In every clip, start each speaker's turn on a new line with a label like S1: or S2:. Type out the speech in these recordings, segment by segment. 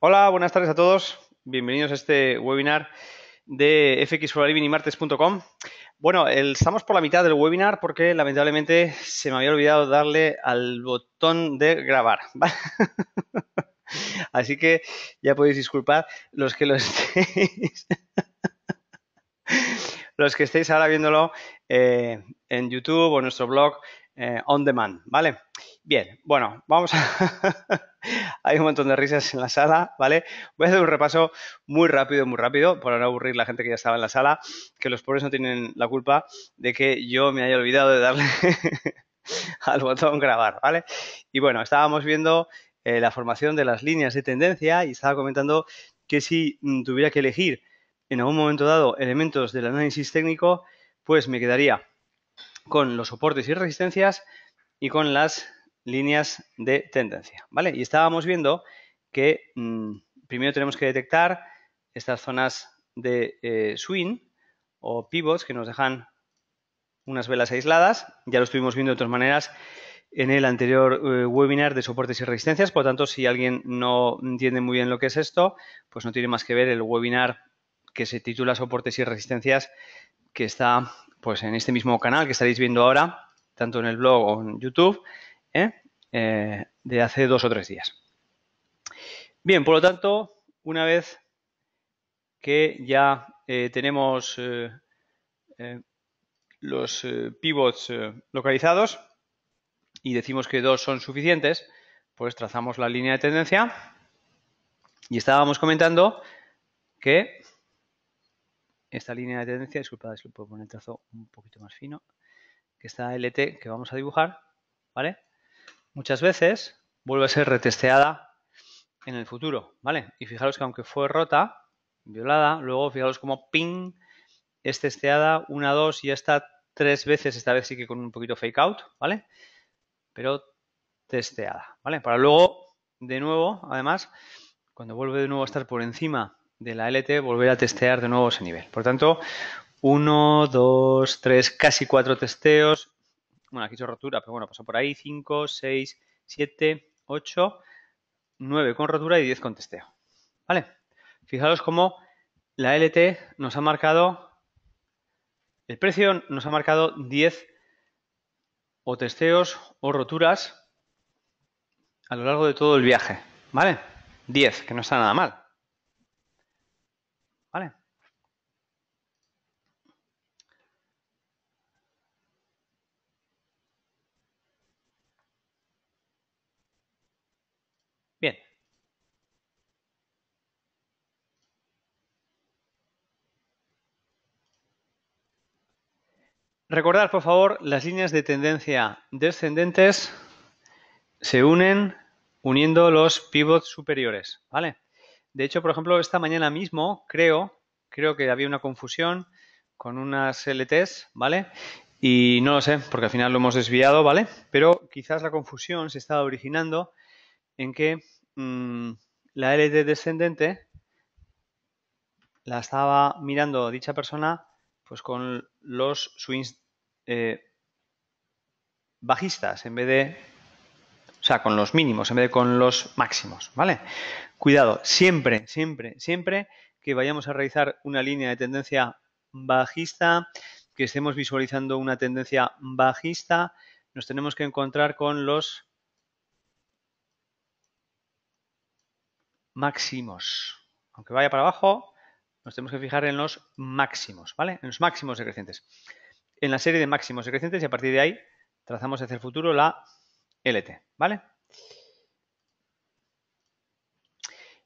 S1: Hola, buenas tardes a todos. Bienvenidos a este webinar de fxforalivingmartes.com. Bueno, estamos por la mitad del webinar porque lamentablemente se me había olvidado darle al botón de grabar. Así que ya podéis disculpar los que lo estéis. los que estéis ahora viéndolo eh, en YouTube o en nuestro blog eh, on demand, ¿vale? Bien, bueno, vamos a... Hay un montón de risas en la sala, ¿vale? Voy a hacer un repaso muy rápido, muy rápido, para no aburrir la gente que ya estaba en la sala, que los pobres no tienen la culpa de que yo me haya olvidado de darle al botón grabar, ¿vale? Y bueno, estábamos viendo eh, la formación de las líneas de tendencia y estaba comentando que si mm, tuviera que elegir en algún momento dado elementos del análisis técnico, pues me quedaría con los soportes y resistencias y con las líneas de tendencia, ¿vale? Y estábamos viendo que mm, primero tenemos que detectar estas zonas de eh, swing o pivots que nos dejan unas velas aisladas. Ya lo estuvimos viendo de otras maneras en el anterior eh, webinar de soportes y resistencias. Por lo tanto, si alguien no entiende muy bien lo que es esto, pues no tiene más que ver el webinar que se titula Soportes y Resistencias que está pues en este mismo canal que estaréis viendo ahora, tanto en el blog o en YouTube, ¿eh? Eh, de hace dos o tres días. Bien, por lo tanto, una vez que ya eh, tenemos los pivots localizados y decimos que dos son suficientes, pues trazamos la línea de tendencia y estábamos comentando que esta línea de tendencia, disculpad si puedo poner trazo un poquito más fino, que está LT que vamos a dibujar, ¿vale? Muchas veces vuelve a ser retesteada en el futuro, ¿vale? Y fijaros que aunque fue rota, violada, luego fijaros como ping es testeada una, dos y ya está tres veces, esta vez sí que con un poquito fake out, ¿vale? Pero testeada, ¿vale? Para luego, de nuevo, además, cuando vuelve de nuevo a estar por encima de la LT volver a testear de nuevo ese nivel. Por tanto, 1, 2, 3, casi 4 testeos. Bueno, aquí hizo rotura, pero bueno, pasó por ahí. 5, 6, 7, 8, 9 con rotura y 10 con testeo. ¿Vale? Fijaros cómo la LT nos ha marcado, el precio nos ha marcado 10 o testeos o roturas a lo largo de todo el viaje. ¿Vale? 10, que no está nada mal. Recordar, por favor, las líneas de tendencia descendentes se unen uniendo los pivots superiores, ¿vale? De hecho, por ejemplo, esta mañana mismo creo, creo que había una confusión con unas LTs, ¿vale? Y no lo sé, porque al final lo hemos desviado, ¿vale? Pero quizás la confusión se estaba originando en que mm, la LT descendente la estaba mirando dicha persona pues con los swings eh, bajistas en vez de, o sea, con los mínimos en vez de con los máximos, ¿vale? Cuidado, siempre, siempre, siempre que vayamos a realizar una línea de tendencia bajista, que estemos visualizando una tendencia bajista, nos tenemos que encontrar con los máximos. Aunque vaya para abajo, nos tenemos que fijar en los máximos, ¿vale? En los máximos decrecientes. En la serie de máximos decrecientes y a partir de ahí trazamos hacia el futuro la LT, ¿vale?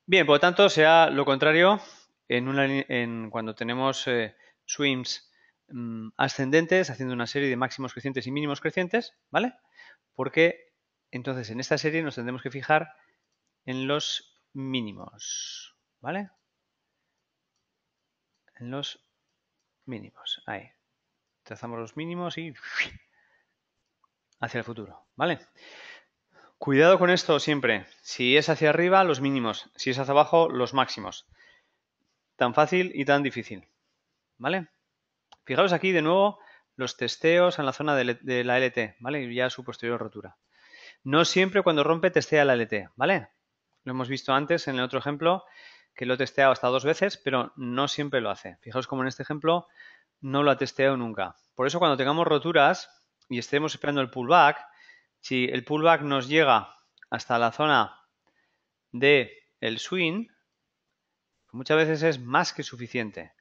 S1: Bien, por lo tanto, sea lo contrario en, cuando tenemos eh, swims mm, ascendentes, haciendo una serie de máximos crecientes y mínimos crecientes, ¿vale? Porque entonces en esta serie nos tendremos que fijar en los mínimos, ¿vale? los mínimos. Ahí. Trazamos los mínimos y hacia el futuro, ¿vale? Cuidado con esto siempre. Si es hacia arriba, los mínimos. Si es hacia abajo, los máximos. Tan fácil y tan difícil, ¿vale? Fijaros aquí de nuevo los testeos en la zona e, de la LT, ¿vale? Y ya su posterior rotura. No siempre cuando rompe testea la LT, ¿vale? Lo hemos visto antes en el otro ejemplo que lo he testeado hasta dos veces, pero no siempre lo hace. Fijaos como en este ejemplo no lo ha testeado nunca. Por eso cuando tengamos roturas y estemos esperando el pullback, si el pullback nos llega hasta la zona de el swing, muchas veces es más que suficiente.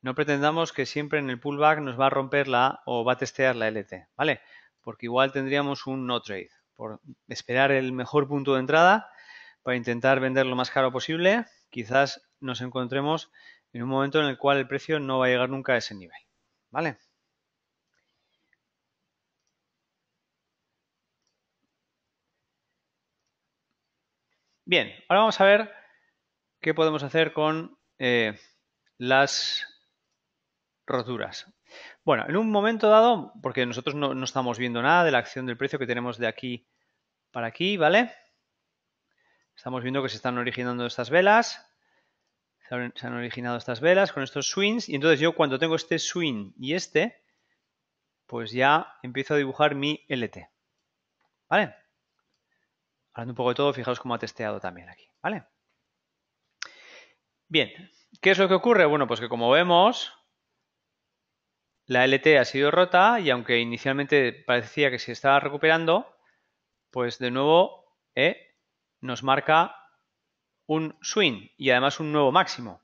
S1: No pretendamos que siempre en el pullback nos va a romper la o va a testear la LT, ¿vale? Porque igual tendríamos un no trade por esperar el mejor punto de entrada para intentar vender lo más caro posible quizás nos encontremos en un momento en el cual el precio no va a llegar nunca a ese nivel. ¿Vale? Bien, ahora vamos a ver qué podemos hacer con eh, las roturas. Bueno, en un momento dado, porque nosotros no, no, estamos viendo nada de la acción del precio que tenemos de aquí para aquí, ¿vale? Estamos viendo que se están originando estas velas. Se han originado estas velas con estos swings. Y entonces yo cuando tengo este swing y este, pues ya empiezo a dibujar mi LT. ¿Vale? Hablando un poco de todo, fijaos cómo ha testeado también aquí. ¿Vale? Bien. ¿Qué es lo que ocurre? Bueno, pues que como vemos, la LT ha sido rota y aunque inicialmente parecía que se estaba recuperando, pues de nuevo... ¿eh? nos marca un swing y además un nuevo máximo.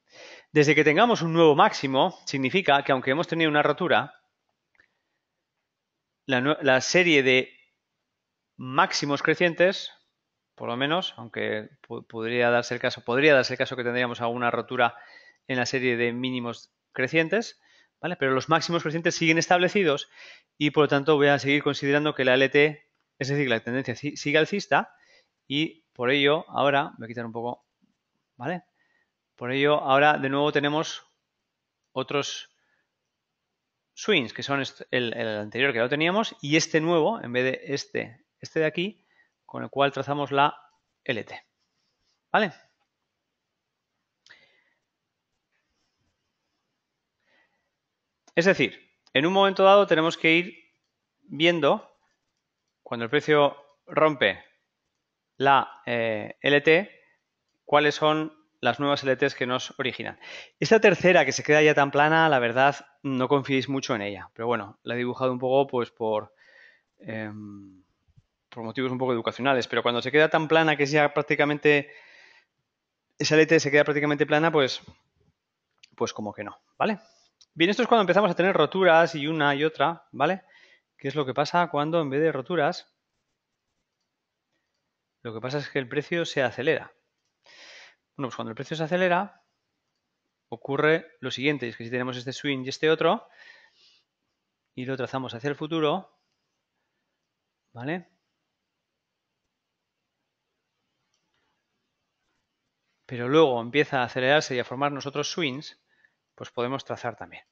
S1: Desde que tengamos un nuevo máximo, significa que aunque hemos tenido una rotura, la, serie de máximos crecientes, por lo menos, aunque podría darse el caso, podría darse el caso que tendríamos alguna rotura en la serie de mínimos crecientes, ¿vale? Pero los máximos crecientes siguen establecidos y por lo tanto voy a seguir considerando que la LT, es decir, la tendencia sigue alcista y por ello, ahora, voy a quitar un poco, ¿vale? Por ello, ahora de nuevo tenemos otros swings, que son el, anterior que ya lo teníamos, y este nuevo, en vez de este, este de aquí, con el cual trazamos la LT. ¿Vale? Es decir, en un momento dado tenemos que ir viendo cuando el precio rompe la eh, LT, cuáles son las nuevas LTs que nos originan. Esta tercera que se queda ya tan plana, la verdad, no confiéis mucho en ella. Pero bueno, la he dibujado un poco pues por, em, por motivos un poco educacionales. Pero cuando se queda tan plana que sea prácticamente... Esa LT se queda prácticamente plana, pues, pues como que no, ¿vale? Bien, esto es cuando empezamos a tener roturas y una y otra, ¿vale? ¿Qué es lo que pasa cuando en vez de roturas lo que pasa es que el precio se acelera. Bueno, pues cuando el precio se acelera, ocurre lo siguiente, es que si tenemos este swing y este otro, y lo trazamos hacia el futuro, ¿vale? Pero luego empieza a acelerarse y a formar otros swings, pues podemos trazar también.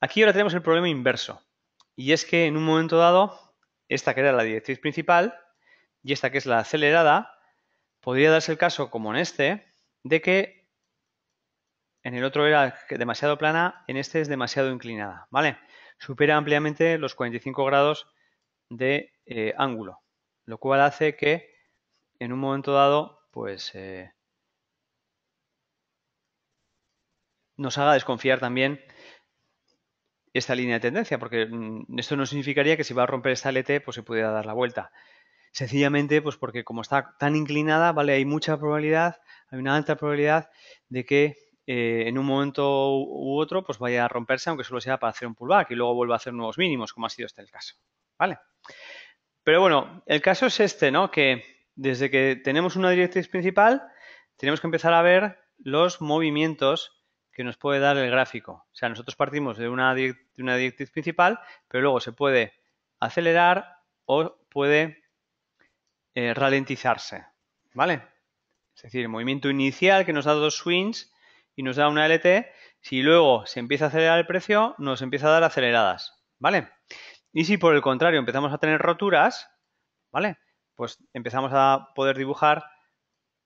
S1: Aquí ahora tenemos el problema inverso, y es que en un momento dado, esta que era la directriz principal, y esta que es la acelerada, podría darse el caso, como en este, de que en el otro era demasiado plana, en este es demasiado inclinada, ¿vale? Supera ampliamente los 45 grados de eh, ángulo, lo cual hace que en un momento dado, pues eh, nos haga desconfiar también esta línea de tendencia, porque mm, esto no significaría que si va a romper esta lete pues se pudiera dar la vuelta. Sencillamente, pues porque como está tan inclinada, ¿vale? Hay mucha probabilidad, hay una alta probabilidad de que eh, en un momento u otro pues vaya a romperse, aunque solo sea para hacer un pullback y luego vuelva a hacer nuevos mínimos, como ha sido este el caso, ¿vale? Pero bueno, el caso es este, ¿no? Que desde que tenemos una directriz principal, tenemos que empezar a ver los movimientos que nos puede dar el gráfico. O sea, nosotros partimos de una, de una directriz principal, pero luego se puede acelerar o puede eh, ralentizarse, ¿vale? Es decir, el movimiento inicial que nos da dos swings y nos da una LT, si luego se empieza a acelerar el precio, nos empieza a dar aceleradas, ¿vale? Y si por el contrario empezamos a tener roturas, ¿vale? Pues empezamos a poder dibujar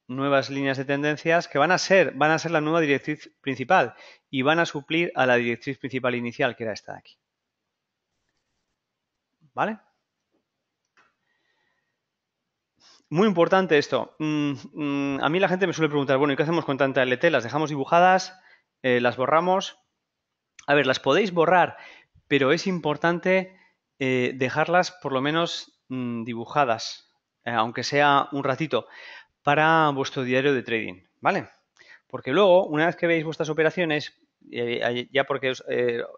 S1: nuevas líneas de tendencias que van a ser, van a ser la nueva directriz principal y van a suplir a la directriz principal inicial, que era esta de aquí. ¿Vale? Muy importante esto. Mm, mm, a mí la gente me suele preguntar, bueno, ¿y qué hacemos con tanta LT? ¿Las dejamos dibujadas? Eh, ¿Las borramos? A ver, las podéis borrar, pero es importante eh, dejarlas por lo menos mm, dibujadas, eh, aunque sea un ratito, para vuestro diario de trading, ¿vale? Porque luego, una vez que veis vuestras operaciones, ya porque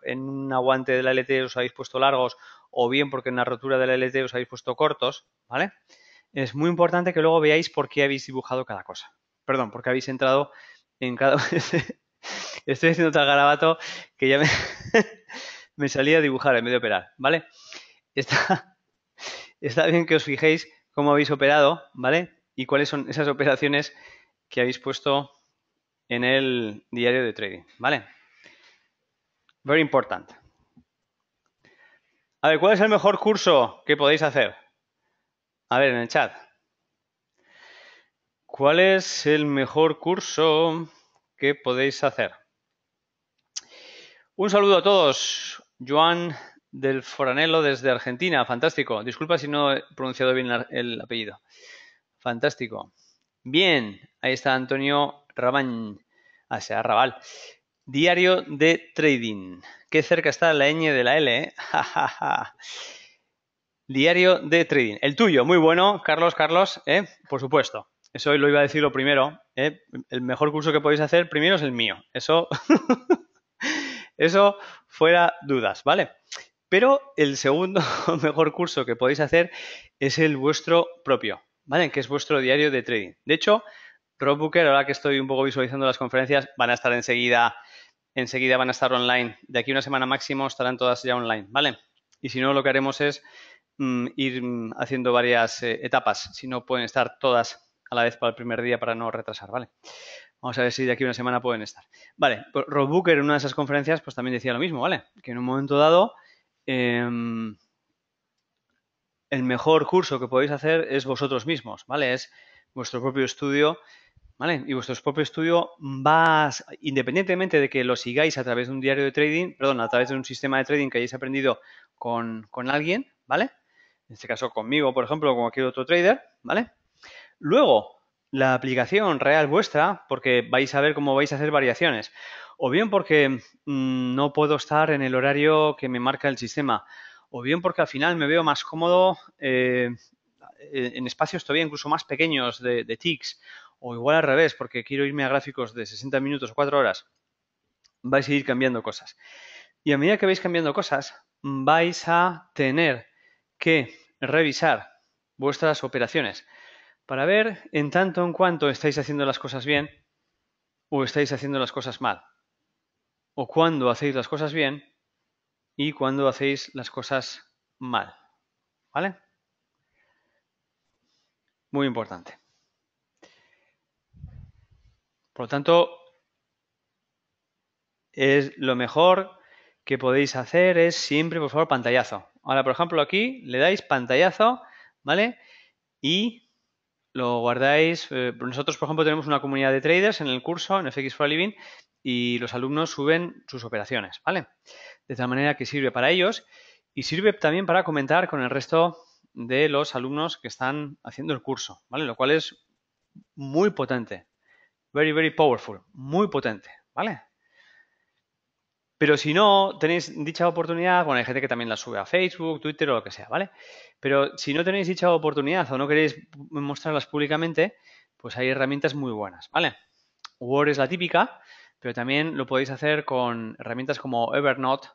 S1: en un aguante de la LT os habéis puesto largos o bien porque en la rotura de la LT os habéis puesto cortos, ¿vale? vale es muy importante que luego veáis por qué habéis dibujado cada cosa. Perdón, porque habéis entrado en cada... Estoy haciendo tal garabato que ya me, me salía a dibujar en vez de operar, ¿vale? Está, está bien que os fijéis cómo habéis operado, ¿vale? Y cuáles son esas operaciones que habéis puesto en el diario de trading, ¿vale? Very important. A ver, ¿cuál es el mejor curso que podéis hacer? A ver, en el chat. ¿Cuál es el mejor curso que podéis hacer? Un saludo a todos. Joan del Foranelo desde Argentina. Fantástico. Disculpa si no he pronunciado bien el apellido. Fantástico. Bien. Ahí está Antonio Rabán. Ah, sea, Raval. Diario de Trading. Qué cerca está la ñ de la L, ¿eh? Diario de trading. El tuyo, muy bueno, Carlos, Carlos, ¿eh? por supuesto. Eso hoy lo iba a decir lo primero. ¿eh? El mejor curso que podéis hacer primero es el mío. Eso, eso fuera dudas, ¿vale? Pero el segundo mejor curso que podéis hacer es el vuestro propio, ¿vale? Que es vuestro diario de trading. De hecho, Rob Booker, ahora que estoy un poco visualizando las conferencias, van a estar enseguida, enseguida van a estar online. De aquí a una semana máximo estarán todas ya online, ¿vale? Y si no, lo que haremos es Mm, ir mm, haciendo varias eh, etapas, si no pueden estar todas a la vez para el primer día para no retrasar, ¿vale? Vamos a ver si de aquí a una semana pueden estar. Vale, pues Rob Booker en una de esas conferencias pues también decía lo mismo, ¿vale? Que en un momento dado em, el mejor curso que podéis hacer es vosotros mismos, ¿vale? Es vuestro propio estudio, ¿vale? Y vuestro propio estudio va, independientemente de que lo sigáis a través de un diario de trading, perdón, a través de un sistema de trading que hayáis aprendido con, con alguien, ¿vale? en este caso conmigo, por ejemplo, o con cualquier otro trader, ¿vale? Luego, la aplicación real vuestra, porque vais a ver cómo vais a hacer variaciones, o bien porque mm, no puedo estar en el horario que me marca el sistema, o bien porque al final me veo más cómodo eh, en espacios todavía incluso más pequeños de, de tics, o igual al revés, porque quiero irme a gráficos de 60 minutos o 4 horas, vais a ir cambiando cosas. Y a medida que vais cambiando cosas, vais a tener que revisar vuestras operaciones para ver en tanto en cuanto estáis haciendo las cosas bien o estáis haciendo las cosas mal. O cuando hacéis las cosas bien y cuando hacéis las cosas mal. ¿Vale? Muy importante. Por lo tanto, es lo mejor que podéis hacer es siempre, por favor, pantallazo. Ahora, por ejemplo, aquí le dais pantallazo, ¿vale? Y lo guardáis. Eh, nosotros, por ejemplo, tenemos una comunidad de traders en el curso, en FX for Living, y los alumnos suben sus operaciones, ¿vale? De tal manera que sirve para ellos y sirve también para comentar con el resto de los alumnos que están haciendo el curso, ¿vale? Lo cual es muy potente. Very, very powerful. Muy potente, ¿vale? Pero si no, tenéis dicha oportunidad, bueno, hay gente que también la sube a Facebook, Twitter o lo que sea, ¿vale? Pero si no tenéis dicha oportunidad o no queréis mostrarlas públicamente, pues hay herramientas muy buenas, ¿vale? Word es la típica, pero también lo podéis hacer con herramientas como Evernote,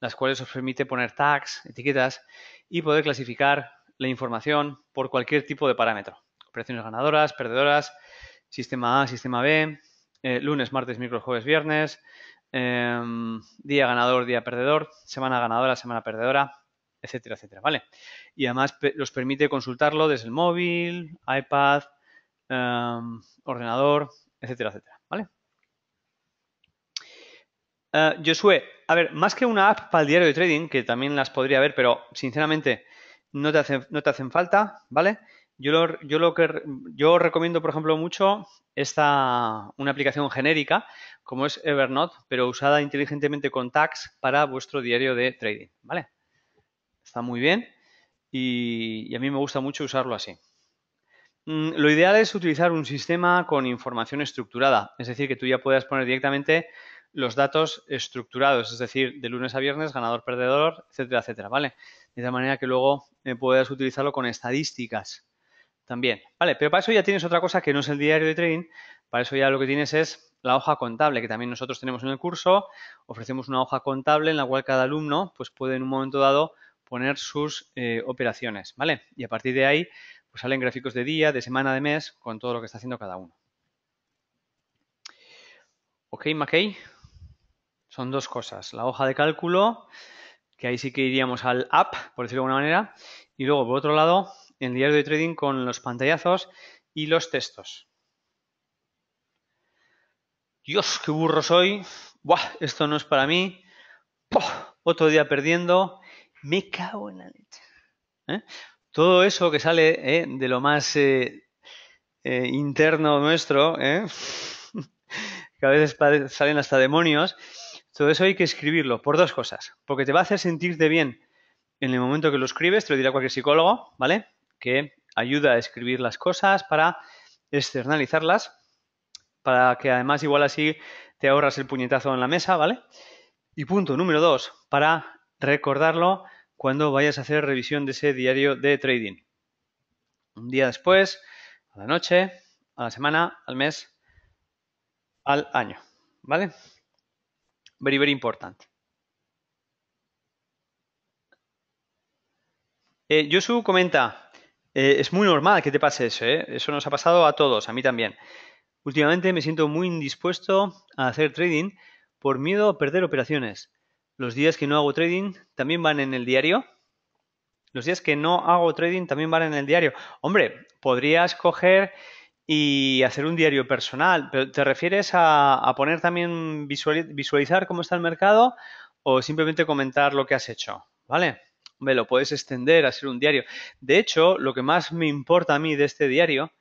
S1: las cuales os permite poner tags, etiquetas y poder clasificar la información por cualquier tipo de parámetro. Operaciones ganadoras, perdedoras, sistema A, sistema B, eh, lunes, martes, miércoles, jueves, viernes, Em, día ganador, día perdedor, semana ganadora, semana perdedora, etcétera, etcétera, ¿vale? Y además los permite consultarlo desde el móvil, iPad, em, ordenador, etcétera, etcétera, ¿vale? Uh, Josué, a ver, más que una app para el diario de trading, que también las podría ver, pero sinceramente no te, no te hacen falta, ¿vale? Yo que yo recomiendo, por ejemplo, mucho esta una aplicación genérica como es Evernote, pero usada inteligentemente con tags para vuestro diario de trading, ¿vale? Está muy bien y, a mí me gusta mucho usarlo así. Mm, lo ideal es utilizar un sistema con información estructurada, es decir, que tú ya puedas poner directamente los datos estructurados, es decir, de lunes a viernes, ganador, perdedor, etcétera, etcétera, ¿vale? De tal manera que luego eh, puedas utilizarlo con estadísticas también. Vale, pero para eso ya tienes otra cosa que no es el diario de trading. Para eso ya lo que tienes es la hoja contable, que también nosotros tenemos en el curso. Ofrecemos una hoja contable en la cual cada alumno pues, puede en un momento dado poner sus eh, operaciones, ¿vale? Y a partir de ahí pues, salen gráficos de día, de semana, de mes, con todo lo que está haciendo cada uno. Ok, Mackey. Son dos cosas. La hoja de cálculo, que ahí sí que iríamos al app, por decirlo de alguna manera. Y luego, por otro lado, en Diario de Trading con los pantallazos y los textos. Dios, qué burro soy. Buah, esto no es para mí. ¡Poh! Otro día perdiendo. Me cago en la leche. ¿eh? Todo eso que sale ¿eh? de lo más eh, interno nuestro, que a veces salen hasta demonios, todo eso hay que escribirlo por dos cosas. Porque te va a hacer sentirte bien en el momento que lo escribes, te lo dirá cualquier psicólogo, ¿vale? que ayuda a escribir las cosas para externalizarlas, para que además igual así te ahorras el puñetazo en la mesa, ¿vale? Y punto número dos, para recordarlo cuando vayas a hacer revisión de ese diario de trading. Un día después, a la noche, a la semana, al mes, al año, ¿vale? Very, very important. Eh, Yosu comenta, eh, es muy normal que te pase eso, ¿eh? Eso nos ha pasado a todos, a mí también. Últimamente me siento muy indispuesto a hacer trading por miedo a perder operaciones. Los días que no hago trading también van en el diario. Los días que no hago trading también van en el diario. Hombre, podrías coger y hacer un diario personal, pero ¿te refieres a poner también visualizar cómo está el mercado o simplemente comentar lo que has hecho? ¿Vale? me lo puedes extender a ser un diario. De hecho, lo que más me importa a mí de este diario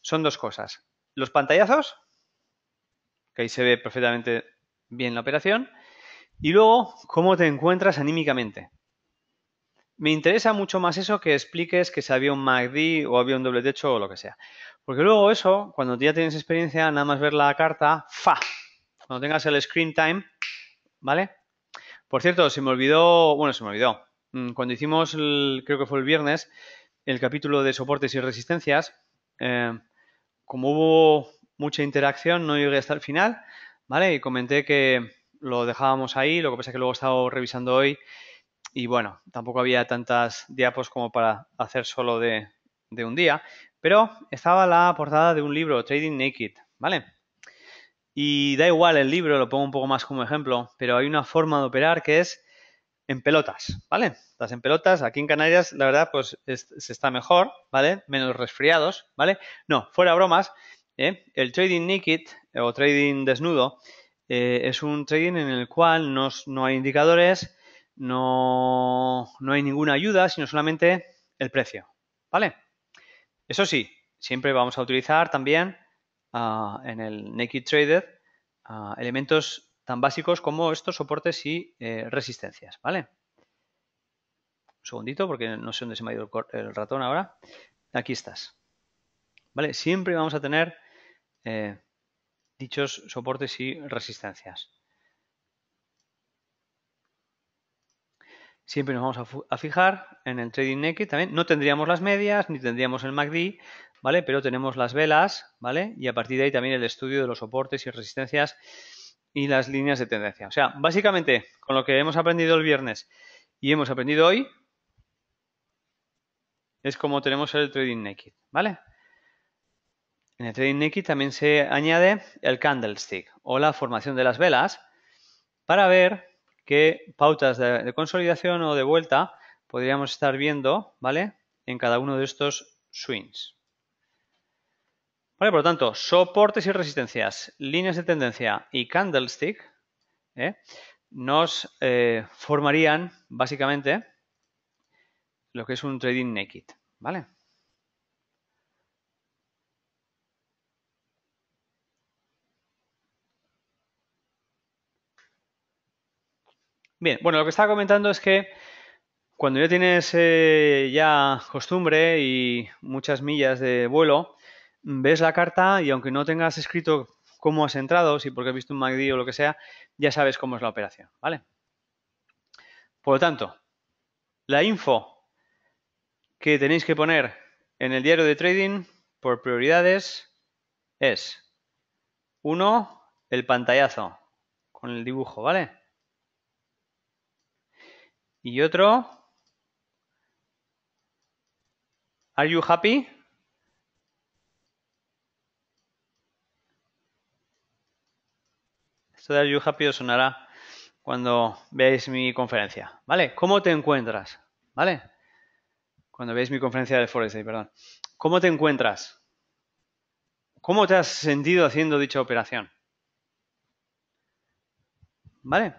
S1: son dos cosas. Los pantallazos, que ahí se ve perfectamente bien la operación, y luego cómo te encuentras anímicamente. Me interesa mucho más eso que expliques que se había un MACD o había un doble techo o lo que sea. Porque luego eso, cuando ya tienes experiencia, nada más ver la carta, ¡fa! Cuando tengas el screen time, ¿vale? Por cierto, se me olvidó, bueno, se me olvidó, Mm, cuando hicimos, creo que fue el viernes, el capítulo de soportes y resistencias, eh, como hubo mucha interacción, no llegué hasta el final, ¿vale? Y comenté que lo dejábamos ahí, lo que pasa es que luego he estado revisando hoy y bueno, tampoco había tantas diapos como para hacer solo de, de un día, pero estaba la portada de un libro, Trading Naked, ¿vale? Y da igual el libro, lo pongo un poco más como ejemplo, pero hay una forma de operar que es en pelotas, ¿vale? Estás en pelotas, aquí en Canarias, la verdad, pues se está mejor, ¿vale? Menos resfriados, ¿vale? No, fuera bromas, ¿eh? el trading naked o trading desnudo eh, es un trading en el cual no, no hay indicadores, no, no hay ninguna ayuda, sino solamente el precio, ¿vale? Eso sí, siempre vamos a utilizar también ah, en el Naked Trader ah, elementos tan básicos como estos soportes y eh, resistencias, ¿vale? Un segundito porque no sé dónde se me ha ido el ratón ahora. Aquí estás. ¿Vale? Siempre vamos a tener eh, dichos soportes y resistencias. Siempre nos vamos a, fijar en el trading naked también. No tendríamos las medias ni tendríamos el MACD, ¿vale? Pero tenemos las velas, ¿vale? Y a partir de ahí también el estudio de los soportes y resistencias y las líneas de tendencia. O sea, básicamente, con lo que hemos aprendido el viernes y hemos aprendido hoy, es como tenemos el Trading Naked, ¿vale? En el Trading Naked también se añade el candlestick o la formación de las velas para ver qué pautas de, consolidación o de vuelta podríamos estar viendo, ¿vale? En cada uno de estos swings. Vale, por lo tanto, soportes y resistencias, líneas de tendencia y candlestick ¿eh? nos eh, formarían básicamente lo que es un trading naked, ¿vale? Bien, bueno, lo que estaba comentando es que cuando ya tienes eh, ya costumbre y muchas millas de vuelo, ves la carta y aunque no tengas escrito cómo has entrado, si porque has visto un MACD o lo que sea, ya sabes cómo es la operación, ¿vale? Por lo tanto, la info que tenéis que poner en el diario de trading por prioridades es uno, El pantallazo con el dibujo, ¿vale? Y otro, ¿Are you happy? Esto de You Happy os sonará cuando veáis mi conferencia, ¿vale? ¿Cómo te encuentras? ¿Vale? Cuando veáis mi conferencia de Forest Day, perdón. ¿Cómo te encuentras? ¿Cómo te has sentido haciendo dicha operación? ¿Vale?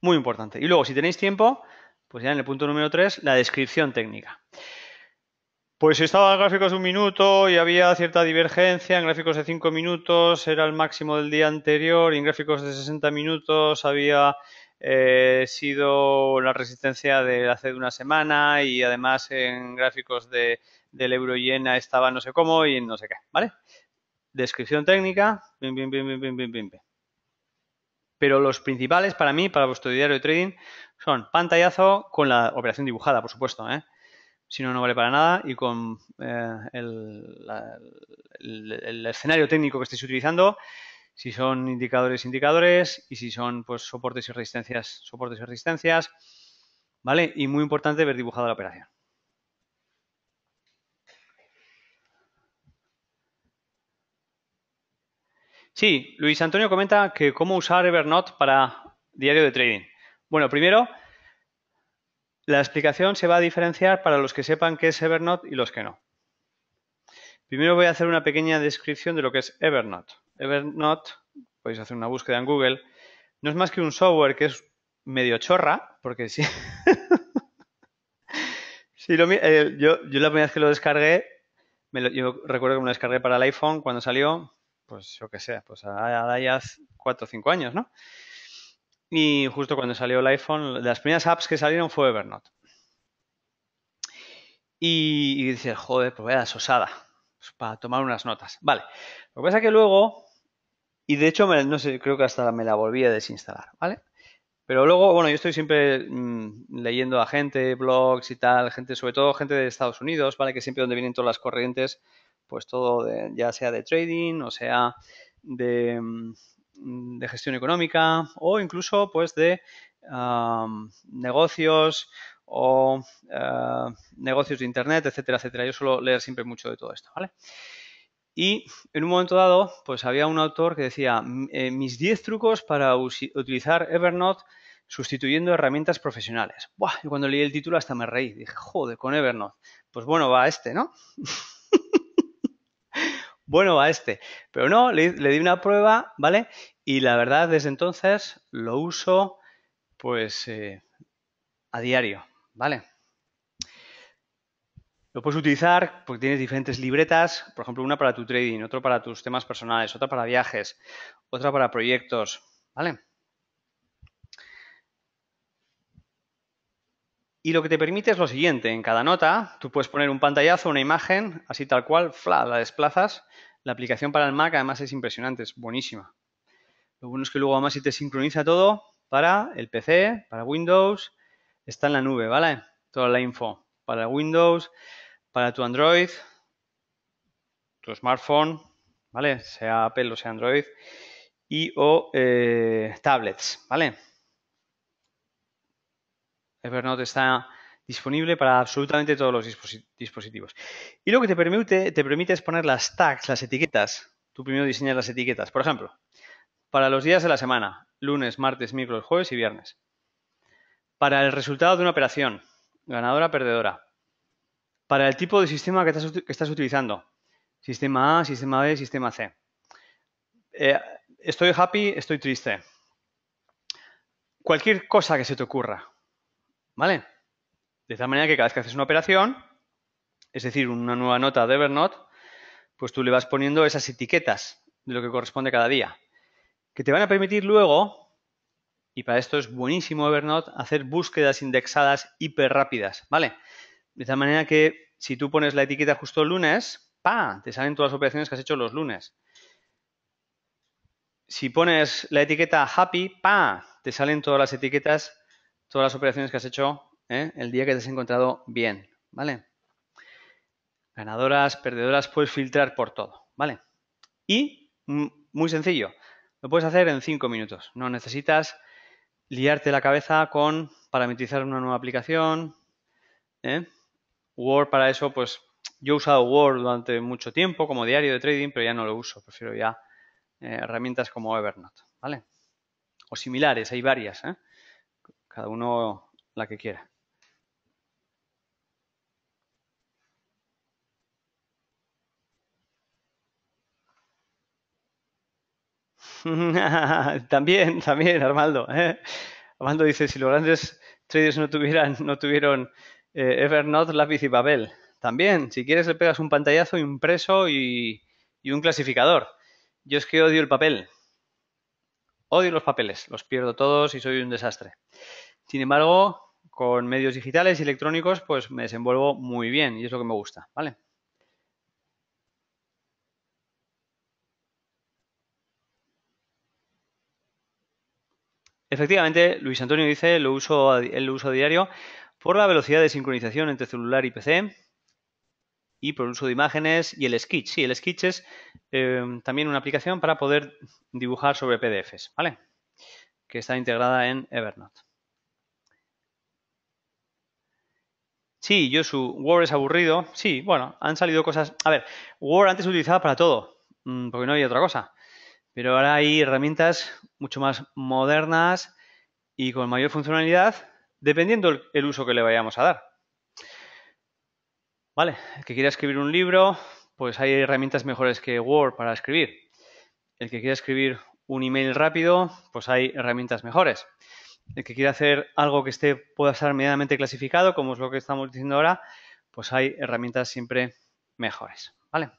S1: Muy importante. Y luego, si tenéis tiempo, pues ya en el punto número 3, la descripción técnica. Pues estaba en gráficos de un minuto y había cierta divergencia. En gráficos de cinco minutos era el máximo del día anterior y en gráficos de 60 minutos había eh, sido la resistencia de hace una semana y además en gráficos de, del euro yena estaba no sé cómo y no sé qué. ¿Vale? Descripción técnica. Bim, bim, bim, Pero los principales para mí, para vuestro diario de trading, son pantallazo con la operación dibujada, por supuesto. ¿eh? si no, no vale para nada y con eh, el, escenario técnico que estéis utilizando, si son indicadores, indicadores y si son pues soportes y resistencias, soportes y resistencias, ¿vale? Y muy importante ver dibujada la operación. Sí, Luis Antonio comenta que cómo usar Evernote para diario de trading. Bueno, primero, la explicación se va a diferenciar para los que sepan qué es Evernote y los que no. Primero voy a hacer una pequeña descripción de lo que es Evernote. Evernote, podéis hacer una búsqueda en Google, no es más que un software que es medio chorra, porque sí. Eh, yo, yo, la primera vez que lo descargué, yo recuerdo que me lo descargué para el iPhone cuando salió, pues yo qué sé, pues ahora ya 4 o 5 años, ¿no? Y justo cuando salió el iPhone, las primeras apps que salieron fue Evernote. Y, dice dices, joder, pues vaya sosada, pues para tomar unas notas. Vale, lo que pasa es que luego, y de hecho, no sé, creo que hasta me la volví a desinstalar, ¿vale? Pero luego, bueno, yo estoy siempre mm, leyendo a gente, blogs y tal, gente, sobre todo gente de Estados Unidos, ¿vale? Que siempre donde vienen todas las corrientes, pues todo, ya sea de trading o sea de, mm, Mm, de gestión económica o incluso pues de negocios o eh, negocios de internet, etcétera, etcétera. Yo suelo leer siempre mucho de todo esto, ¿vale? Y en un momento dado, pues había un autor que decía, eh, mis 10 trucos para utilizar Evernote sustituyendo herramientas profesionales. y cuando leí el título hasta me reí, dije, joder, con Evernote. Pues bueno, va este, ¿no? bueno a este. Pero no, le, di una prueba, ¿vale? Y la verdad, desde entonces lo uso pues eh, a diario, ¿vale? Lo puedes utilizar porque tienes diferentes libretas, por ejemplo, una para tu trading, otra para tus temas personales, otra para viajes, otra para proyectos, ¿vale? Y lo que te permite es lo siguiente, en cada nota tú puedes poner un pantallazo, una imagen, así tal cual, fla, la desplazas. La aplicación para el Mac además es impresionante, es buenísima. Lo bueno es que luego además si te sincroniza todo para el PC, para Windows, está en la nube, ¿vale? Toda la info para Windows, para tu Android, tu smartphone, ¿vale? Sea Apple o sea Android, y o eh, tablets, ¿vale? Evernote está disponible para absolutamente todos los dispositivos. Y lo que te permite, es poner las tags, las etiquetas. Tú primero diseñas las etiquetas. Por ejemplo, para los días de la semana, lunes, martes, miércoles, jueves y viernes. Para el resultado de una operación, ganadora, perdedora. Para el tipo de sistema que estás, utilizando, sistema A, sistema B, sistema C. Eh, estoy happy, estoy triste. Cualquier cosa que se te ocurra, ¿Vale? De tal manera que cada vez que haces una operación, es decir, una nueva nota de Evernote, pues tú le vas poniendo esas etiquetas de lo que corresponde cada día, que te van a permitir luego, y para esto es buenísimo Evernote, hacer búsquedas indexadas hiper rápidas, ¿vale? De tal manera que si tú pones la etiqueta justo el lunes, ¡pa! Te salen todas las operaciones que has hecho los lunes. Si pones la etiqueta happy, ¡pa! Te salen todas las etiquetas todas las operaciones que has hecho ¿eh? el día que te has encontrado bien, ¿vale? Ganadoras, perdedoras, puedes filtrar por todo, ¿vale? Y mm, muy sencillo, lo puedes hacer en 5 minutos. No necesitas liarte la cabeza con parametrizar una nueva aplicación. ¿eh? Word para eso, pues yo he usado Word durante mucho tiempo como diario de trading, pero ya no lo uso. Prefiero ya eh, herramientas como Evernote, ¿vale? O similares, hay varias. ¿eh? cada uno la que quiera. también, también, Armando. ¿eh? Armando dice, si los grandes traders no tuvieran, no tuvieron eh, Evernote, lápiz y papel. También, si quieres le pegas un pantallazo impreso y, y un clasificador. Yo es que odio el papel. Odio los papeles, los pierdo todos y soy un desastre. Sin embargo, con medios digitales y electrónicos, pues me desenvuelvo muy bien y es lo que me gusta, ¿vale? Efectivamente, Luis Antonio dice, lo uso, el uso diario por la velocidad de sincronización entre celular y PC y por el uso de imágenes y el Sketch. Sí, el Sketch es em, también una aplicación para poder dibujar sobre PDFs, ¿vale? Que está integrada en Evernote. Sí, yo su Word es aburrido. Sí, bueno, han salido cosas. A ver, Word antes se utilizaba para todo, mm, porque no había otra cosa. Pero ahora hay herramientas mucho más modernas y con mayor funcionalidad, dependiendo el, uso que le vayamos a dar. Vale, el que quiera escribir un libro, pues hay herramientas mejores que Word para escribir. El que quiera escribir un email rápido, pues hay herramientas mejores el que quiera hacer algo que esté, pueda estar medianamente clasificado, como es lo que estamos diciendo ahora, pues hay herramientas siempre mejores. ¿Vale?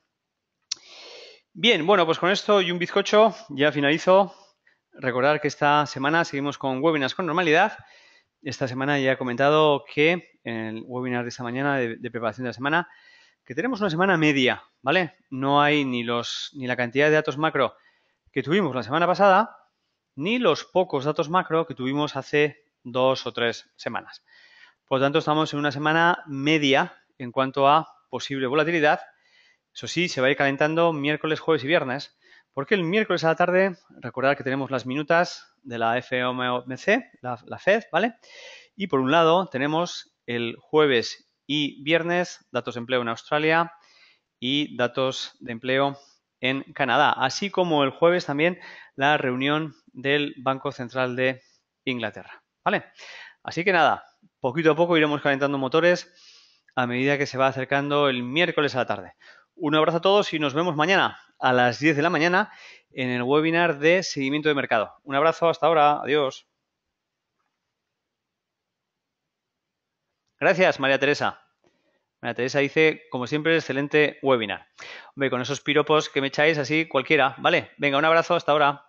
S1: Bien, bueno, pues con esto y un bizcocho ya finalizo. Recordar que esta semana seguimos con webinars con normalidad. Esta semana ya he comentado que en el webinar de esta mañana de, de preparación de la semana que tenemos una semana media, ¿vale? No hay ni los ni la cantidad de datos macro que tuvimos la semana pasada, ni los pocos datos macro que tuvimos hace dos o tres semanas. Por lo tanto, estamos en una semana media en cuanto a posible volatilidad. Eso sí, se va a ir calentando miércoles, jueves y viernes, porque el miércoles a la tarde, recordad que tenemos las minutas de la FOMC, la, la FED, ¿vale? Y por un lado, tenemos el jueves y viernes datos de empleo en Australia y datos de empleo en Canadá, así como el jueves también la reunión del Banco Central de Inglaterra. ¿Vale? Así que nada, poquito a poco iremos calentando motores a medida que se va acercando el miércoles a la tarde. Un abrazo a todos y nos vemos mañana a las 10 de la mañana en el webinar de seguimiento de mercado. Un abrazo, hasta ahora, adiós. Gracias, María Teresa. María Teresa dice, como siempre, excelente webinar. con esos piropos que me echáis así cualquiera, ¿vale? Venga, un abrazo, hasta ahora.